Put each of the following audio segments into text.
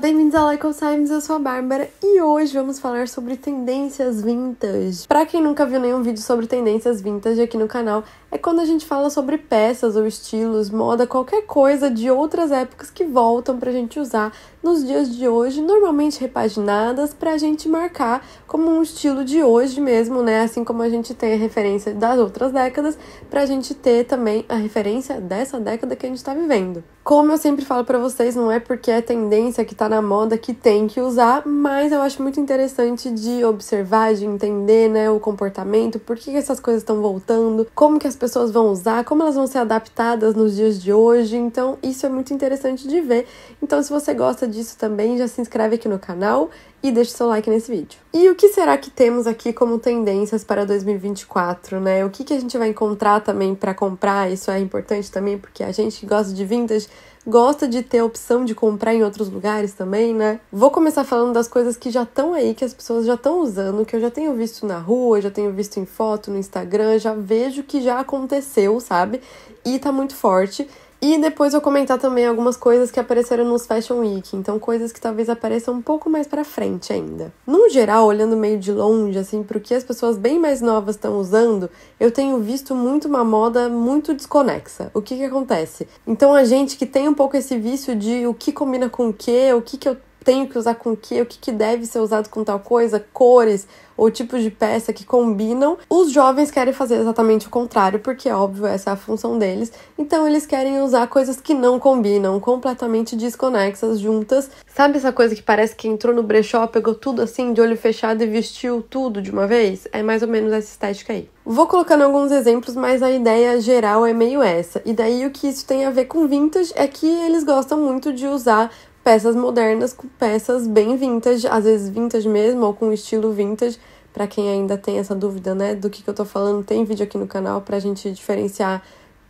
bem-vindos ao Like Times, eu sou a Bárbara e hoje vamos falar sobre tendências vintage. Para quem nunca viu nenhum vídeo sobre tendências vintage aqui no canal, é quando a gente fala sobre peças ou estilos, moda, qualquer coisa de outras épocas que voltam para a gente usar nos dias de hoje, normalmente repaginadas, para a gente marcar como um estilo de hoje mesmo, né? Assim como a gente tem a referência das outras décadas, para a gente ter também a referência dessa década que a gente está vivendo. Como eu sempre falo para vocês, não é porque é tendência que está na moda que tem que usar, mas eu acho muito interessante de observar, de entender, né, o comportamento, por que essas coisas estão voltando, como que as pessoas vão usar, como elas vão ser adaptadas nos dias de hoje. Então, isso é muito interessante de ver. Então, se você gosta disso também, já se inscreve aqui no canal e deixe seu like nesse vídeo. E o que será que temos aqui como tendências para 2024, né? O que, que a gente vai encontrar também para comprar? Isso é importante também, porque a gente que gosta de vintage gosta de ter a opção de comprar em outros lugares também, né? Vou começar falando das coisas que já estão aí, que as pessoas já estão usando, que eu já tenho visto na rua, já tenho visto em foto, no Instagram, já vejo que já aconteceu, sabe? E tá muito forte. E depois vou comentar também algumas coisas que apareceram nos Fashion Week, então coisas que talvez apareçam um pouco mais para frente ainda. No geral, olhando meio de longe assim para o que as pessoas bem mais novas estão usando, eu tenho visto muito uma moda muito desconexa. O que que acontece? Então a gente que tem um pouco esse vício de o que combina com o que, o que que eu tenho que usar com o que, o que, que deve ser usado com tal coisa, cores ou tipos de peça que combinam. Os jovens querem fazer exatamente o contrário, porque óbvio essa é a função deles. Então eles querem usar coisas que não combinam, completamente desconexas juntas. Sabe essa coisa que parece que entrou no brechó, pegou tudo assim de olho fechado e vestiu tudo de uma vez? É mais ou menos essa estética aí. Vou colocando alguns exemplos, mas a ideia geral é meio essa. E daí o que isso tem a ver com vintage é que eles gostam muito de usar peças modernas com peças bem vintage, às vezes vintage mesmo, ou com estilo vintage. Para quem ainda tem essa dúvida, né, do que, que eu tô falando, tem vídeo aqui no canal pra gente diferenciar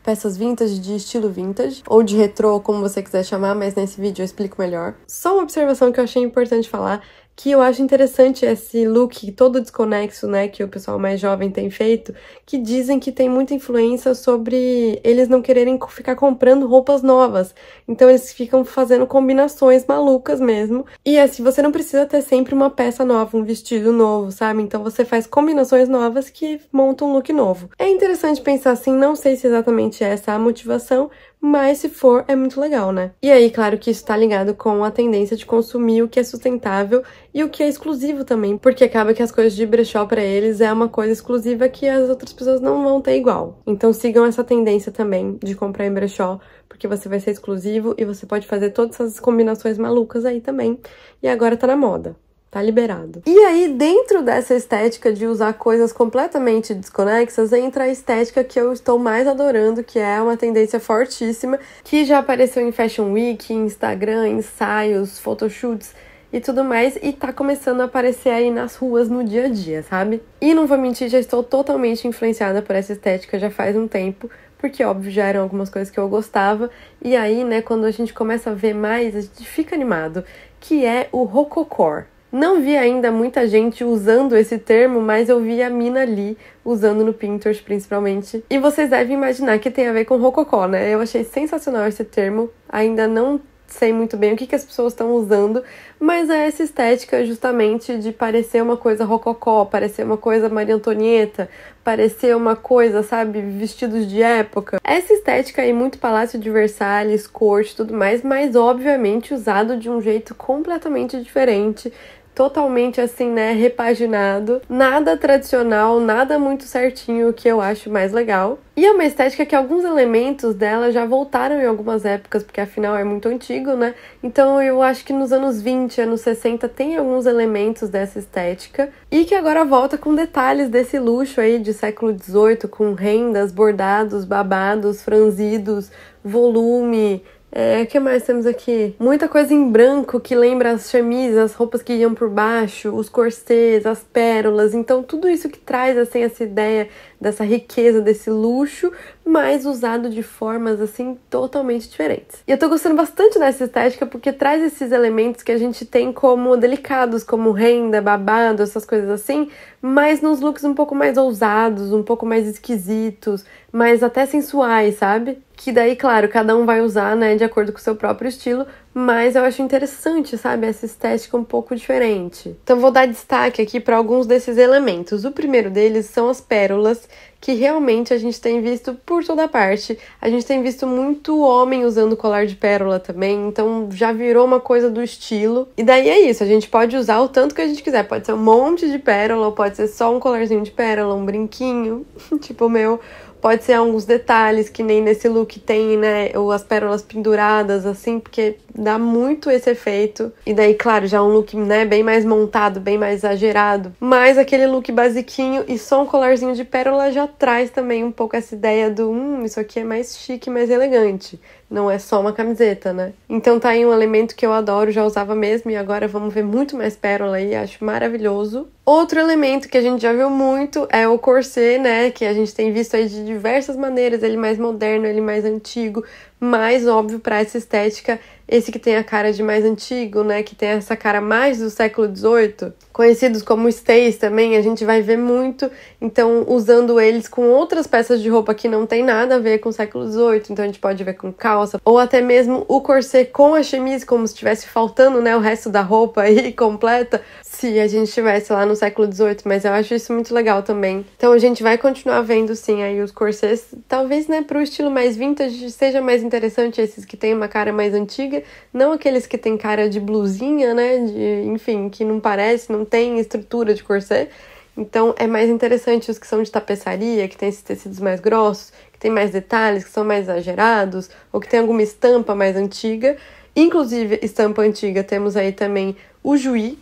peças vintage de estilo vintage, ou de retrô, como você quiser chamar, mas nesse vídeo eu explico melhor. Só uma observação que eu achei importante falar que eu acho interessante esse look todo desconexo, né, que o pessoal mais jovem tem feito, que dizem que tem muita influência sobre eles não quererem ficar comprando roupas novas. Então eles ficam fazendo combinações malucas mesmo. E é, assim, você não precisa ter sempre uma peça nova, um vestido novo, sabe? Então você faz combinações novas que montam um look novo. É interessante pensar assim, não sei se exatamente essa é a motivação, mas se for, é muito legal, né? E aí, claro que isso está ligado com a tendência de consumir o que é sustentável e o que é exclusivo também, porque acaba que as coisas de brechó para eles é uma coisa exclusiva que as outras pessoas não vão ter igual. Então sigam essa tendência também de comprar em brechó, porque você vai ser exclusivo e você pode fazer todas essas combinações malucas aí também. E agora tá na moda. Tá liberado. E aí, dentro dessa estética de usar coisas completamente desconexas, entra a estética que eu estou mais adorando, que é uma tendência fortíssima, que já apareceu em Fashion Week, Instagram, ensaios, photoshoots, e tudo mais, e tá começando a aparecer aí nas ruas no dia a dia, sabe? E não vou mentir, já estou totalmente influenciada por essa estética já faz um tempo, porque óbvio já eram algumas coisas que eu gostava, e aí, né, quando a gente começa a ver mais, a gente fica animado, que é o rococor. Não vi ainda muita gente usando esse termo, mas eu vi a Mina Lee usando no Pinterest principalmente. E vocês devem imaginar que tem a ver com rococó, né? Eu achei sensacional esse termo. Ainda não sei muito bem o que, que as pessoas estão usando, mas é essa estética justamente de parecer uma coisa rococó, parecer uma coisa Maria Antonieta, parecer uma coisa, sabe, vestidos de época. Essa estética aí, muito Palácio de Versalhes, corte tudo mais, mas obviamente usado de um jeito completamente diferente totalmente assim, né, repaginado. Nada tradicional, nada muito certinho, que eu acho mais legal. E é uma estética que alguns elementos dela já voltaram em algumas épocas, porque afinal é muito antigo, né? Então eu acho que nos anos 20, anos 60 tem alguns elementos dessa estética e que agora volta com detalhes desse luxo aí de século 18 com rendas, bordados, babados, franzidos, volume, é, que mais temos aqui? Muita coisa em branco que lembra as chemisas, as roupas que iam por baixo, os corsês, as pérolas. Então, tudo isso que traz assim essa ideia dessa riqueza, desse luxo, mas usado de formas assim totalmente diferentes. E eu tô gostando bastante dessa estética porque traz esses elementos que a gente tem como delicados, como renda, babado, essas coisas assim, mas nos looks um pouco mais ousados, um pouco mais esquisitos, mas até sensuais, sabe? Que daí, claro, cada um vai usar, né, de acordo com o seu próprio estilo, mas eu acho interessante, sabe, essa estética um pouco diferente. Então vou dar destaque aqui para alguns desses elementos. O primeiro deles são as pérolas, que realmente a gente tem visto por toda parte. A gente tem visto muito homem usando colar de pérola também, então já virou uma coisa do estilo. E daí é isso, a gente pode usar o tanto que a gente quiser. Pode ser um monte de pérola, ou pode ser só um colarzinho de pérola, um brinquinho, tipo o meu Pode ser alguns detalhes, que nem nesse look tem, né? Ou as pérolas penduradas, assim, porque dá muito esse efeito. E daí, claro, já é um look, né? Bem mais montado, bem mais exagerado. Mas aquele look basiquinho e só um colarzinho de pérola já traz também um pouco essa ideia do, hum, isso aqui é mais chique, mais elegante não é só uma camiseta, né? Então tá aí um elemento que eu adoro, já usava mesmo e agora vamos ver muito mais pérola aí, acho maravilhoso. Outro elemento que a gente já viu muito é o corset, né? Que a gente tem visto aí de diversas maneiras, ele mais moderno, ele mais antigo, mais óbvio para essa estética, esse que tem a cara de mais antigo, né? Que tem essa cara mais do século XVIII, conhecidos como stays também, a gente vai ver muito. Então, usando eles com outras peças de roupa que não tem nada a ver com o século XVIII, então a gente pode ver com calça ou até mesmo o corset com a chemise, como se estivesse faltando, né? O resto da roupa aí completa se a gente estivesse lá no século XVIII, mas eu acho isso muito legal também. Então a gente vai continuar vendo, sim, aí os corsets. Talvez, né, pro estilo mais vintage seja mais interessante esses que têm uma cara mais antiga, não aqueles que têm cara de blusinha, né, de, enfim, que não parece, não tem estrutura de corset. Então é mais interessante os que são de tapeçaria, que tem esses tecidos mais grossos, que tem mais detalhes, que são mais exagerados, ou que tem alguma estampa mais antiga. Inclusive, estampa antiga, temos aí também o Juí,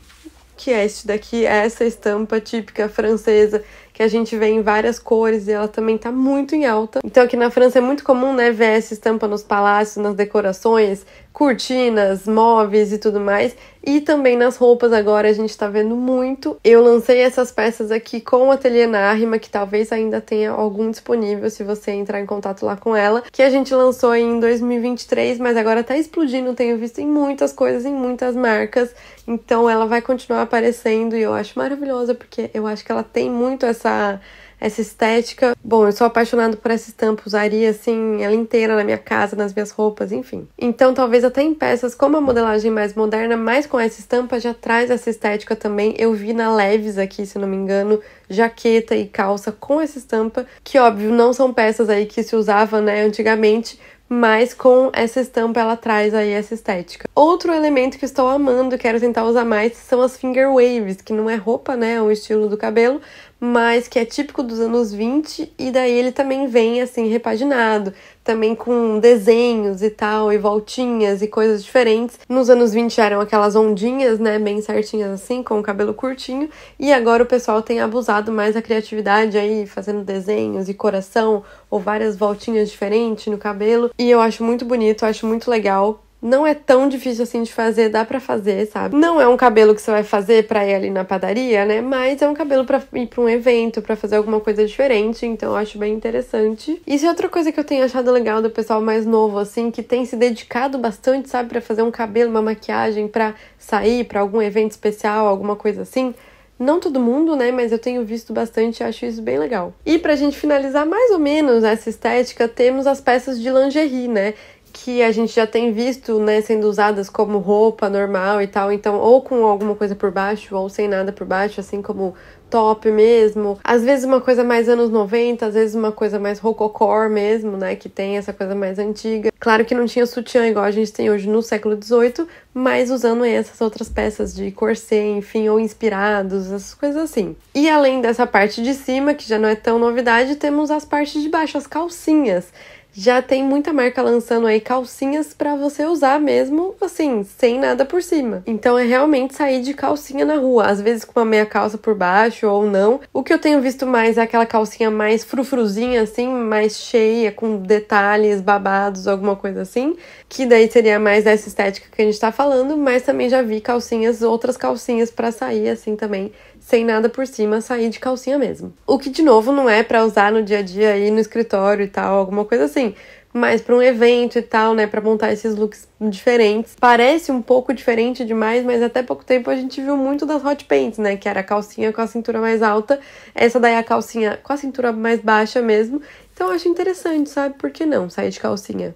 que é este daqui, é essa estampa típica francesa que a gente vê em várias cores e ela também tá muito em alta. Então aqui na França é muito comum, né, ver essa estampa nos palácios, nas decorações, cortinas, móveis e tudo mais. E também nas roupas agora a gente tá vendo muito. Eu lancei essas peças aqui com o Ateliê Nárima, que talvez ainda tenha algum disponível se você entrar em contato lá com ela, que a gente lançou em 2023, mas agora tá explodindo, tenho visto em muitas coisas, em muitas marcas. Então ela vai continuar aparecendo e eu acho maravilhosa porque eu acho que ela tem muito essa essa estética. Bom, eu sou apaixonada por essa estampa, usaria assim ela inteira na minha casa, nas minhas roupas, enfim. Então, talvez até em peças como a modelagem mais moderna, mas com essa estampa já traz essa estética também. Eu vi na Leves aqui, se não me engano, jaqueta e calça com essa estampa, que óbvio não são peças aí que se usava, né, antigamente, mas com essa estampa ela traz aí essa estética. Outro elemento que estou amando, quero tentar usar mais, são as finger waves, que não é roupa, né, é um estilo do cabelo, mas que é típico dos anos 20, e daí ele também vem assim repaginado, também com desenhos e tal, e voltinhas e coisas diferentes. Nos anos 20 eram aquelas ondinhas, né, bem certinhas assim, com o cabelo curtinho, e agora o pessoal tem abusado mais a criatividade aí, fazendo desenhos e coração, ou várias voltinhas diferentes no cabelo, e eu acho muito bonito, acho muito legal não é tão difícil assim de fazer, dá para fazer, sabe? Não é um cabelo que você vai fazer para ir ali na padaria, né? Mas é um cabelo para ir para um evento, para fazer alguma coisa diferente, então eu acho bem interessante. Isso é outra coisa que eu tenho achado legal do pessoal mais novo assim, que tem se dedicado bastante, sabe, para fazer um cabelo, uma maquiagem, para sair para algum evento especial, alguma coisa assim. Não todo mundo, né? Mas eu tenho visto bastante e acho isso bem legal. E pra gente finalizar mais ou menos essa estética, temos as peças de lingerie, né? que a gente já tem visto, né, sendo usadas como roupa normal e tal, então ou com alguma coisa por baixo ou sem nada por baixo, assim como top mesmo. Às vezes uma coisa mais anos 90, às vezes uma coisa mais rococó mesmo, né, que tem essa coisa mais antiga. Claro que não tinha sutiã igual a gente tem hoje no século XVIII, mas usando essas outras peças de corset, enfim, ou inspirados, essas coisas assim. E além dessa parte de cima, que já não é tão novidade, temos as partes de baixo, as calcinhas já tem muita marca lançando aí calcinhas para você usar mesmo, assim, sem nada por cima. Então é realmente sair de calcinha na rua, às vezes com uma meia calça por baixo ou não. O que eu tenho visto mais é aquela calcinha mais frufruzinha, assim, mais cheia, com detalhes, babados, alguma coisa assim, que daí seria mais essa estética que a gente tá falando, mas também já vi calcinhas, outras calcinhas para sair assim também sem nada por cima, sair de calcinha mesmo. O que, de novo, não é para usar no dia a dia aí no escritório e tal, alguma coisa assim. Mas para um evento e tal, né, para montar esses looks diferentes. Parece um pouco diferente demais, mas até pouco tempo a gente viu muito das hot pants, né, que era a calcinha com a cintura mais alta, essa daí é a calcinha com a cintura mais baixa mesmo. Então eu acho interessante, sabe? Por que não sair de calcinha?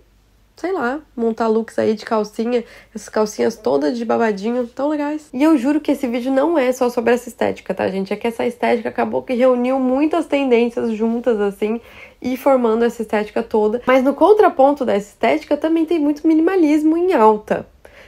sei lá, montar looks aí de calcinha, essas calcinhas todas de babadinho, tão legais. E eu juro que esse vídeo não é só sobre essa estética, tá, gente? É que essa estética acabou que reuniu muitas tendências juntas, assim, e formando essa estética toda. Mas no contraponto dessa estética também tem muito minimalismo em alta.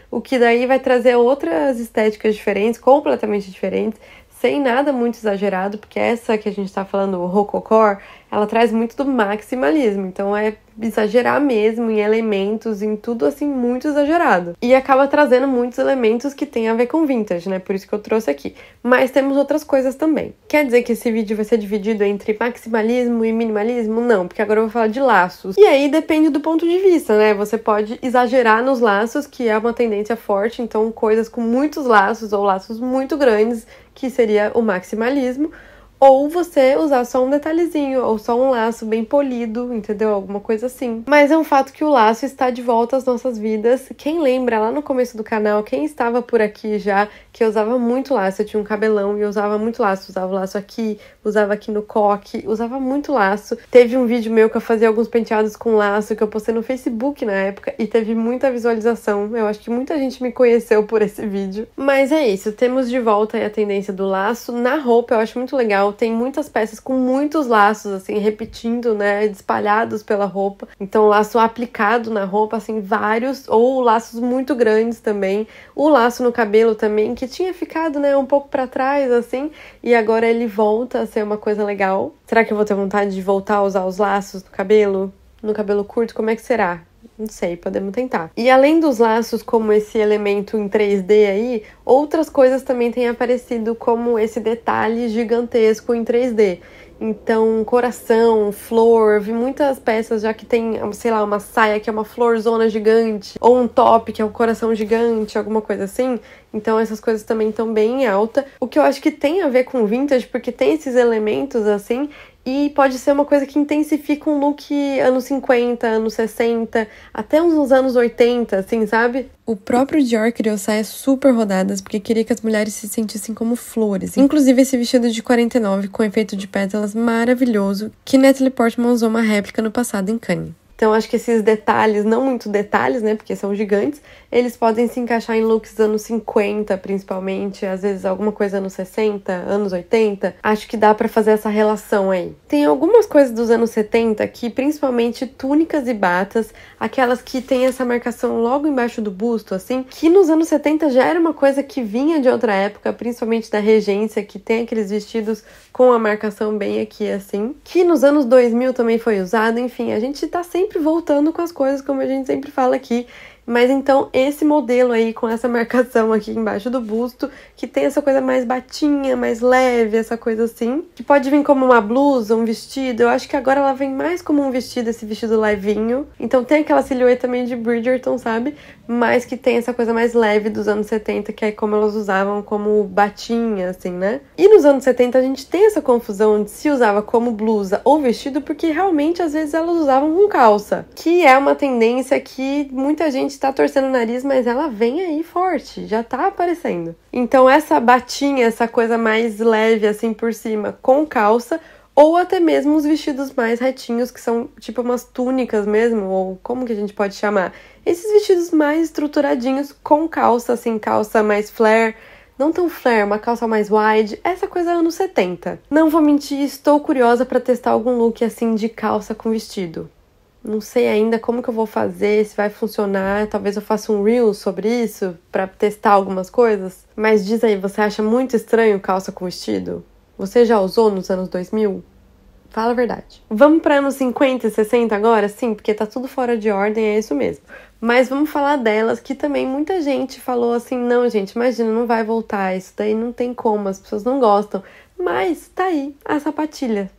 O que daí vai trazer outras estéticas diferentes, completamente diferentes, sem nada muito exagerado, porque essa que a gente está falando, o rococó, ela traz muito do maximalismo, então é exagerar mesmo em elementos, em tudo assim muito exagerado. E acaba trazendo muitos elementos que tem a ver com vintage, né? Por isso que eu trouxe aqui. Mas temos outras coisas também. Quer dizer que esse vídeo vai ser dividido entre maximalismo e minimalismo? Não, porque agora eu vou falar de laços. E aí depende do ponto de vista, né? Você pode exagerar nos laços, que é uma tendência forte, então coisas com muitos laços ou laços muito grandes que seria o maximalismo, ou você usar só um detalhezinho, ou só um laço bem polido, entendeu? Alguma coisa assim. Mas é um fato que o laço está de volta às nossas vidas. Quem lembra lá no começo do canal, quem estava por aqui já, que eu usava muito laço, eu tinha um cabelão e eu usava muito laço. Usava laço aqui, usava aqui no coque, usava muito laço. Teve um vídeo meu que eu fazia alguns penteados com laço que eu postei no Facebook na época e teve muita visualização. Eu acho que muita gente me conheceu por esse vídeo. Mas é isso, temos de volta a tendência do laço. Na roupa eu acho muito legal tem muitas peças com muitos laços, assim, repetindo, né? Espalhados pela roupa. Então, laço aplicado na roupa, assim, vários, ou laços muito grandes também. O laço no cabelo também, que tinha ficado, né, um pouco para trás, assim, e agora ele volta a ser uma coisa legal. Será que eu vou ter vontade de voltar a usar os laços no cabelo? No cabelo curto, como é que será? Não sei, podemos tentar. E além dos laços como esse elemento em 3D aí, outras coisas também têm aparecido como esse detalhe gigantesco em 3D. Então, coração, flor, vi muitas peças já que tem, sei lá, uma saia que é uma florzona gigante, ou um top que é um coração gigante, alguma coisa assim. Então, essas coisas também estão bem em alta. O que eu acho que tem a ver com vintage, porque tem esses elementos assim, e pode ser uma coisa que intensifica um look anos 50, anos 60, até uns anos 80, assim, sabe? O próprio Dior criou saias super rodadas porque queria que as mulheres se sentissem como flores. Inclusive esse vestido de 49 com efeito de pétalas maravilhoso que Natalie Portman usou uma réplica no passado em Cannes. Então acho que esses detalhes, não muito detalhes, né, porque são gigantes, eles podem se encaixar em looks dos anos 50, principalmente, às vezes alguma coisa anos 60, anos 80. Acho que dá para fazer essa relação aí. Tem algumas coisas dos anos 70 que principalmente túnicas e batas, aquelas que tem essa marcação logo embaixo do busto assim, que nos anos 70 já era uma coisa que vinha de outra época, principalmente da regência, que tem aqueles vestidos com a marcação bem aqui assim, que nos anos 2000 também foi usado, enfim, a gente tá sempre sempre voltando com as coisas, como a gente sempre fala aqui, mas então esse modelo aí com essa marcação aqui embaixo do busto, que tem essa coisa mais batinha, mais leve, essa coisa assim, que pode vir como uma blusa, um vestido. Eu acho que agora ela vem mais como um vestido, esse vestido levinho. Então tem aquela silhueta também de Bridgerton, sabe? Mas que tem essa coisa mais leve dos anos 70, que é como elas usavam como batinha, assim, né? E nos anos 70 a gente tem essa confusão de se usava como blusa ou vestido, porque realmente às vezes elas usavam com calça, que é uma tendência que muita gente gente tá torcendo o nariz, mas ela vem aí forte, já tá aparecendo. Então essa batinha, essa coisa mais leve assim por cima, com calça, ou até mesmo os vestidos mais retinhos, que são tipo umas túnicas mesmo, ou como que a gente pode chamar? Esses vestidos mais estruturadinhos, com calça, assim, calça mais flare, não tão flare, uma calça mais wide, essa coisa é anos 70. Não vou mentir, estou curiosa para testar algum look assim de calça com vestido não sei ainda como que eu vou fazer, se vai funcionar. Talvez eu faça um reel sobre isso para testar algumas coisas. Mas diz aí, você acha muito estranho calça com vestido? Você já usou nos anos 2000? Fala a verdade. Vamos para anos 50 e 60 agora? Sim, porque tá tudo fora de ordem, é isso mesmo. Mas vamos falar delas que também muita gente falou assim: não, gente, imagina, não vai voltar, isso daí não tem como, as pessoas não gostam. Mas tá aí a sapatilha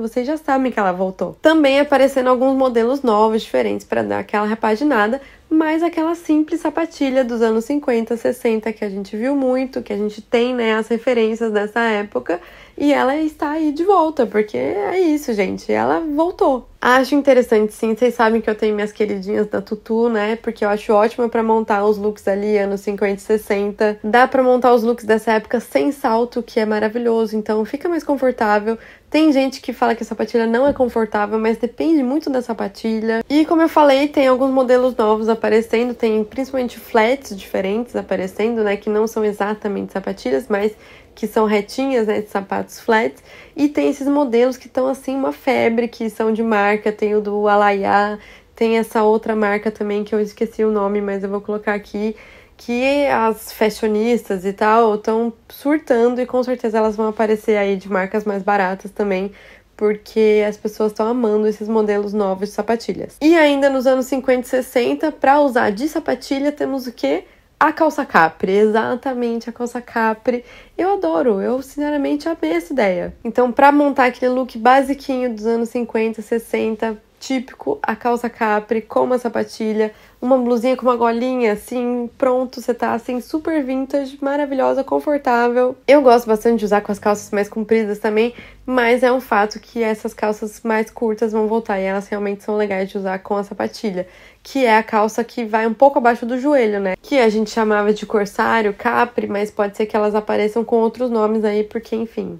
vocês já sabem que ela voltou. Também aparecendo alguns modelos novos, diferentes, para dar aquela repaginada, mas aquela simples sapatilha dos anos 50, 60 que a gente viu muito, que a gente tem, né, as referências dessa época, e ela está aí de volta, porque é isso, gente, ela voltou. Acho interessante sim, vocês sabem que eu tenho minhas queridinhas da Tutu, né? Porque eu acho ótima para montar os looks ali anos 50 e 60. Dá para montar os looks dessa época sem salto, que é maravilhoso, então fica mais confortável. Tem gente que fala que a sapatilha não é confortável, mas depende muito da sapatilha. E como eu falei, tem alguns modelos novos aparecendo, tem principalmente flats diferentes aparecendo, né, que não são exatamente sapatilhas, mas que são retinhas, né, de sapatos flats, e tem esses modelos que estão assim uma febre, que são de marca, tem o do Alaya tem essa outra marca também que eu esqueci o nome, mas eu vou colocar aqui, que as fashionistas e tal estão surtando e com certeza elas vão aparecer aí de marcas mais baratas também porque as pessoas estão amando esses modelos novos de sapatilhas. E ainda nos anos 50 e 60, para usar de sapatilha, temos o quê? A calça capri, exatamente a calça capri. Eu adoro, eu sinceramente amei essa ideia. Então, para montar aquele look basiquinho dos anos 50, 60, típico, a calça capri com uma sapatilha, uma blusinha com uma golinha, assim, pronto, você tá assim, super vintage, maravilhosa, confortável. Eu gosto bastante de usar com as calças mais compridas também, mas é um fato que essas calças mais curtas vão voltar e elas realmente são legais de usar com a sapatilha, que é a calça que vai um pouco abaixo do joelho, né? Que a gente chamava de corsário, capri, mas pode ser que elas apareçam com outros nomes aí, porque enfim.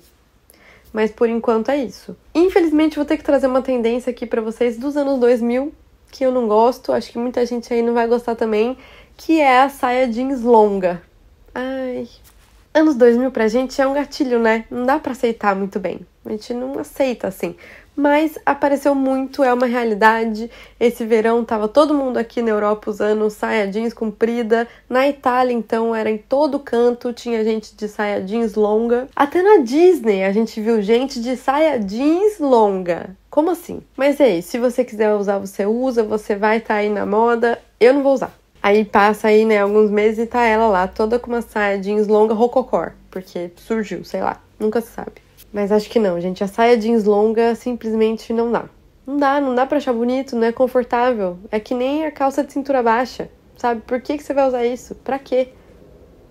Mas por enquanto é isso. Infelizmente, vou ter que trazer uma tendência aqui para vocês dos anos 2000 que eu não gosto, acho que muita gente aí não vai gostar também, que é a saia jeans longa. Ai. Anos 2000 pra gente é um gatilho, né? Não dá para aceitar muito bem. A gente não aceita assim mas apareceu muito, é uma realidade. Esse verão tava todo mundo aqui na Europa usando saia jeans comprida. Na Itália, então, era em todo canto, tinha gente de saia jeans longa. Até na Disney a gente viu gente de saia jeans longa. Como assim? Mas é isso. se você quiser usar, você usa, você vai estar tá aí na moda. Eu não vou usar. Aí passa aí, né, alguns meses e tá ela lá, toda com uma saia jeans longa rococó, porque surgiu, sei lá, nunca se sabe. Mas acho que não, gente. A saia jeans longa simplesmente não dá. Não dá, não dá pra achar bonito, não é confortável. É que nem a calça de cintura baixa, sabe? Por que, que você vai usar isso? Pra quê?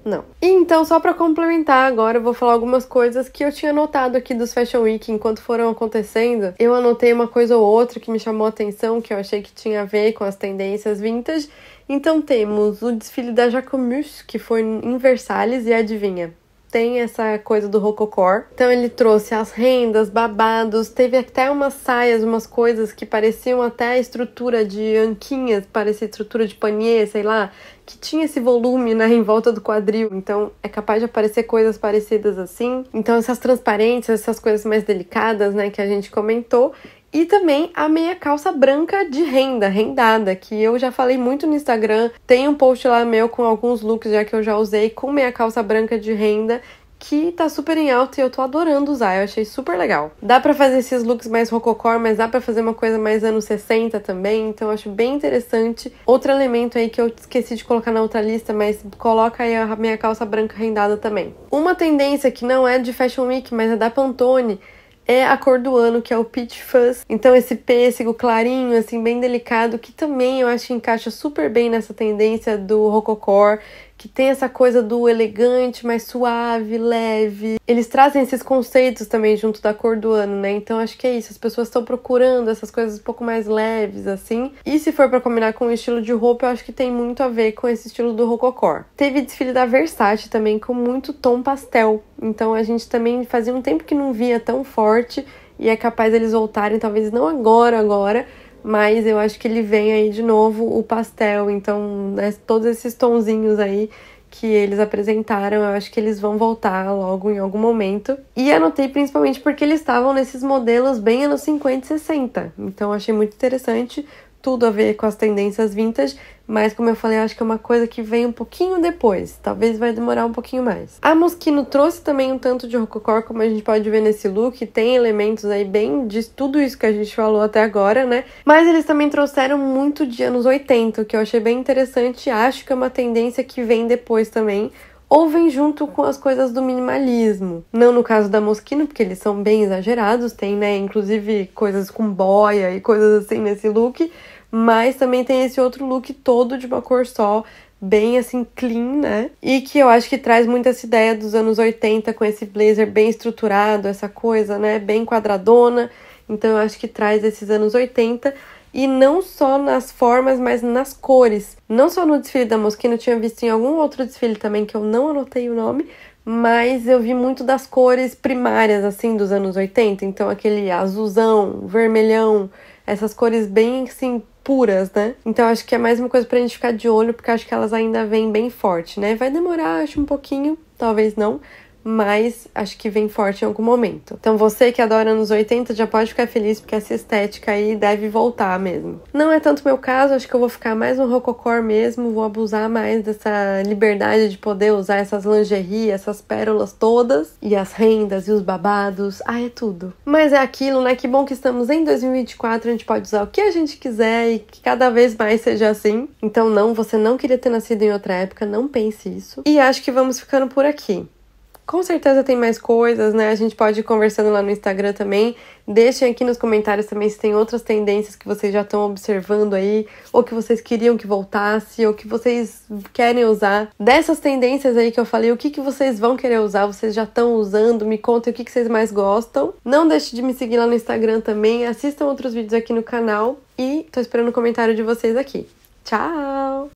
Não. E então, só para complementar agora, eu vou falar algumas coisas que eu tinha notado aqui dos Fashion Week enquanto foram acontecendo. Eu anotei uma coisa ou outra que me chamou a atenção, que eu achei que tinha a ver com as tendências vintage. Então temos o desfile da Jacquemus, que foi em Versalhes, e adivinha? tem essa coisa do rococó. Então ele trouxe as rendas, babados, teve até umas saias, umas coisas que pareciam até a estrutura de anquinhas, parecia estrutura de panier, sei lá, que tinha esse volume né, em volta do quadril. Então é capaz de aparecer coisas parecidas assim. Então essas transparentes, essas coisas mais delicadas, né, que a gente comentou. E também a meia calça branca de renda, rendada, que eu já falei muito no Instagram. Tem um post lá meu com alguns looks já que eu já usei com meia calça branca de renda que tá super em alta e eu tô adorando usar, eu achei super legal. Dá para fazer esses looks mais rococó, mas dá para fazer uma coisa mais anos 60 também, então eu acho bem interessante. Outro elemento aí que eu esqueci de colocar na outra lista, mas coloca aí a meia calça branca rendada também. Uma tendência que não é de Fashion Week, mas é da Pantone, é a cor do ano, que é o Peach Fuzz. Então esse pêssego clarinho, assim, bem delicado, que também eu acho que encaixa super bem nessa tendência do rococó que tem essa coisa do elegante, mais suave, leve. Eles trazem esses conceitos também junto da cor do ano, né? Então acho que é isso. As pessoas estão procurando essas coisas um pouco mais leves, assim. E se for para combinar com o estilo de roupa, eu acho que tem muito a ver com esse estilo do rococó. Teve desfile da Versace também com muito tom pastel. Então a gente também fazia um tempo que não via tão forte e é capaz eles voltarem, talvez não agora, agora mas eu acho que ele vem aí de novo o pastel, então né, todos esses tonzinhos aí que eles apresentaram, eu acho que eles vão voltar logo em algum momento. E anotei principalmente porque eles estavam nesses modelos bem anos 50 e 60. Então achei muito interessante, tudo a ver com as tendências vintage. Mas como eu falei, eu acho que é uma coisa que vem um pouquinho depois. Talvez vai demorar um pouquinho mais. A Moschino trouxe também um tanto de rococó, como a gente pode ver nesse look. Tem elementos aí bem de tudo isso que a gente falou até agora, né? Mas eles também trouxeram muito de anos 80, que eu achei bem interessante. Acho que é uma tendência que vem depois também ou vem junto com as coisas do minimalismo. Não no caso da Moschino, porque eles são bem exagerados, tem, né, inclusive coisas com boia e coisas assim nesse look, mas também tem esse outro look todo de uma cor só, bem assim clean, né? E que eu acho que traz muito essa ideia dos anos 80 com esse blazer bem estruturado, essa coisa, né, bem quadradona. Então eu acho que traz esses anos 80 e não só nas formas, mas nas cores. Não só no desfile da Moschino, eu tinha visto em algum outro desfile também que eu não anotei o nome, mas eu vi muito das cores primárias assim dos anos 80, então aquele azulzão, vermelhão, essas cores bem assim puras, né? Então acho que é mais uma coisa pra gente ficar de olho, porque acho que elas ainda vêm bem forte, né? Vai demorar, acho, um pouquinho, talvez não, mas acho que vem forte em algum momento. Então você que adora anos 80 já pode ficar feliz porque essa estética aí deve voltar mesmo. Não é tanto meu caso, acho que eu vou ficar mais no rococor mesmo, vou abusar mais dessa liberdade de poder usar essas lingerie, essas pérolas todas e as rendas e os babados, ah, é tudo. Mas é aquilo, né? Que bom que estamos em 2024, a gente pode usar o que a gente quiser e que cada vez mais seja assim. Então não, você não queria ter nascido em outra época, não pense isso. E acho que vamos ficando por aqui. Com certeza tem mais coisas, né? A gente pode ir conversando lá no Instagram também. Deixem aqui nos comentários também se tem outras tendências que vocês já estão observando aí, ou que vocês queriam que voltasse, ou que vocês querem usar. Dessas tendências aí que eu falei, o que, que vocês vão querer usar? Vocês já estão usando? Me contem o que, que vocês mais gostam. Não deixe de me seguir lá no Instagram também. Assistam outros vídeos aqui no canal. E tô esperando o comentário de vocês aqui. Tchau!